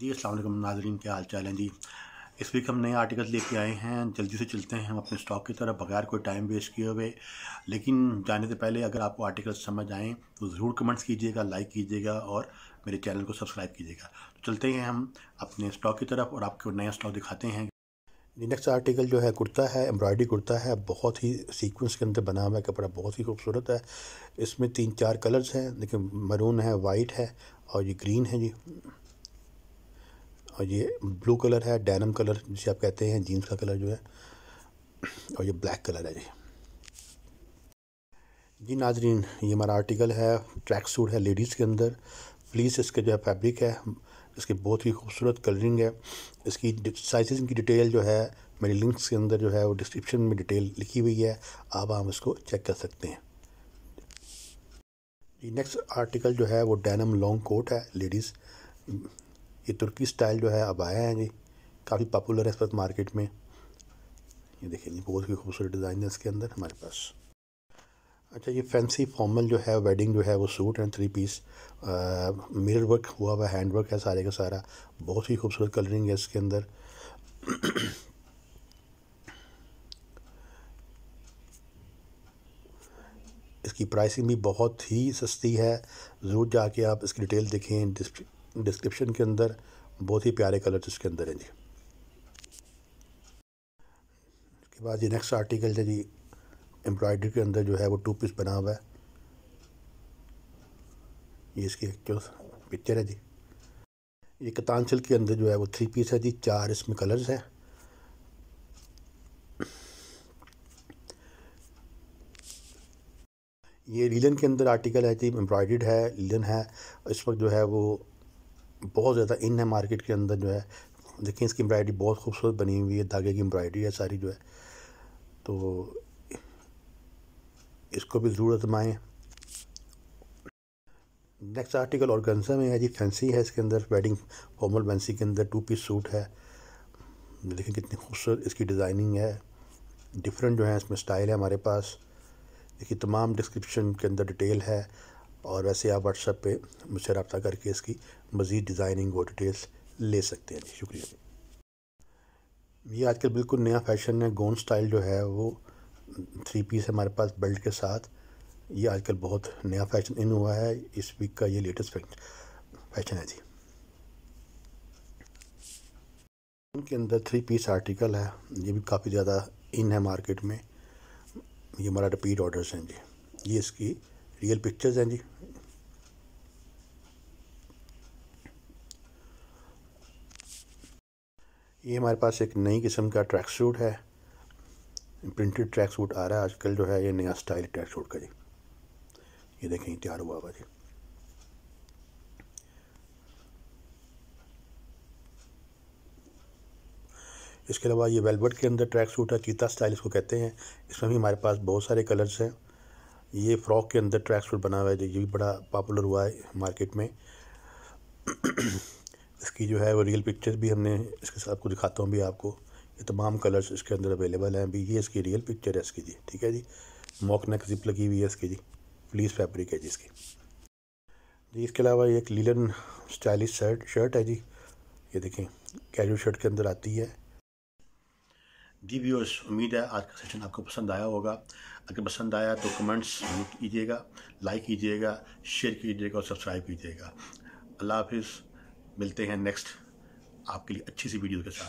जी असल नाजरीन क्या हाल चाल हैं जी इस वीक हम नए आर्टिकल लेके आए हैं जल्दी से चलते हैं हम अपने स्टॉक की तरफ बगैर कोई टाइम वेस्ट किए हुए लेकिन जाने से पहले अगर आपको आर्टिकल समझ आएँ तो ज़रूर कमेंट्स कीजिएगा लाइक कीजिएगा और मेरे चैनल को सब्सक्राइब कीजिएगा तो चलते हैं हम अपने स्टॉक की तरफ और आपको नया स्टॉक दिखाते हैं नेक्स्ट आर्टिकल जो है कुर्ता है एम्ब्रॉयडरी कुर्ता है बहुत ही सीक्वेंस के अंदर बना हुआ है कपड़ा बहुत ही खूबसूरत है इसमें तीन चार कलर्स हैं लेकिन मरून है वाइट है और ये ग्रीन है जी और ये ब्लू कलर है डैनम कलर जिसे आप कहते हैं जीन्स का कलर जो है और ये ब्लैक कलर है जी जी नाजरीन ये हमारा आर्टिकल है ट्रैक सूट है लेडीज़ के अंदर फ्लीस इसके जो है फैब्रिक है इसकी बहुत ही खूबसूरत कलरिंग है इसकी साइज की डिटेल जो है मेरे लिंक्स के अंदर जो है वो डिस्क्रिप्शन में डिटेल लिखी हुई है आप हम इसको चेक कर सकते हैं जी नेक्स्ट आर्टिकल जो है वो डैनम लॉन्ग कोट है लेडीज़ ये तुर्की स्टाइल जो है अब आया है जी काफ़ी पॉपुलर है इस वक्त मार्केट में ये देखिए जी बहुत ही खूबसूरत डिज़ाइन है इसके अंदर हमारे पास अच्छा ये फैंसी फॉर्मल जो है वेडिंग जो है वो suit and three piece mirror work हुआ हुआ हैंड वर्क है सारे का सारा बहुत ही खूबसूरत कलरिंग है इसके अंदर इसकी प्राइसिंग भी बहुत ही सस्ती है ज़रूर जाके आप इसकी डिटेल देखें डिस्क्रिप्शन के अंदर बहुत ही प्यारे कलर्स इसके अंदर हैं जी उसके बाद जी नेक्स्ट आर्टिकल है जी एम्ब्रॉयडरी के अंदर जो है वो टू पीस बना हुआ है ये इसकी एक्चुअल पिक्चर है जी ये कतानचल के अंदर जो है वो थ्री पीस है जी चार इसमें कलर्स हैं ये लीलन के अंदर आर्टिकल है जी एम्ब्रॉयड है लीलन है इस वक्त जो है वो बहुत ज़्यादा इन है मार्केट के अंदर जो है देखिए इसकी एम्ब्रायड्री बहुत खूबसूरत बनी हुई है धागे की एम्ब्रायड्री है सारी जो है तो इसको भी ज़रूर आजमाएँ नेक्स्ट आर्टिकल ऑर्गेन्जा में है जी फैंसी है इसके अंदर वेडिंग फॉर्मल फैंसी के अंदर टू पीस सूट है लेकिन कितनी खूबसूरत इसकी डिज़ाइनिंग है डिफरेंट जो है इसमें स्टाइल है हमारे पास देखिए तमाम डिस्क्रिप्शन के अंदर डिटेल है और वैसे आप व्हाट्सएप पे मुझसे रब्ता करके इसकी मज़ीद डिज़ाइनिंग और डिटेल्स ले सकते हैं शुक्रिया ये आजकल बिल्कुल नया फैशन है गोन स्टाइल जो है वो थ्री पीस हमारे पास बेल्ट के साथ ये आजकल बहुत नया फैशन इन हुआ है इस वीक का ये लेटेस्ट फैशन है जी उनके अंदर थ्री पीस आर्टिकल है ये भी काफ़ी ज़्यादा इन है मार्केट में ये हमारा रिपीट ऑर्डर्स हैं जी ये इसकी रियल पिक्चर्स हैं जी ये हमारे पास एक नई किस्म का ट्रैक सूट है प्रिंटेड ट्रैक सूट आ रहा है आजकल जो है ये नया स्टाइल ट्रैक सूट का जी ये देखें तैयार हुआ हुआ जी इसके अलावा ये वेलवेट के अंदर ट्रैक सूट है चीता स्टाइल इसको कहते हैं इसमें भी हमारे पास बहुत सारे कलर्स हैं ये फ्रॉक के अंदर ट्रैक सूट बना हुआ है जो ये भी बड़ा पॉपुलर हुआ है मार्केट में इसकी जो है वो रियल पिक्चर भी हमने इसके साथ को दिखाता हूँ भी आपको ये तमाम कलर्स इसके अंदर अवेलेबल हैं अभी ये इसकी रियल पिक्चर है इसकी जी ठीक है जी मॉक नेक जिप लगी हुई है इसकी जी प्लीज़ फैब्रिक है जी इसकी जी इसके अलावा ये एक लीलन स्टाइलिश शर्ट शर्ट है जी ये देखें कैजुअल शर्ट के अंदर आती है जी भी उम्मीद है आज का सेशन आपको पसंद आया होगा अगर पसंद आया तो कमेंट्स कीजिएगा लाइक कीजिएगा शेयर कीजिएगा और सब्सक्राइब कीजिएगा अल्लाह हाफिज़ मिलते हैं नेक्स्ट आपके लिए अच्छी सी वीडियो के साथ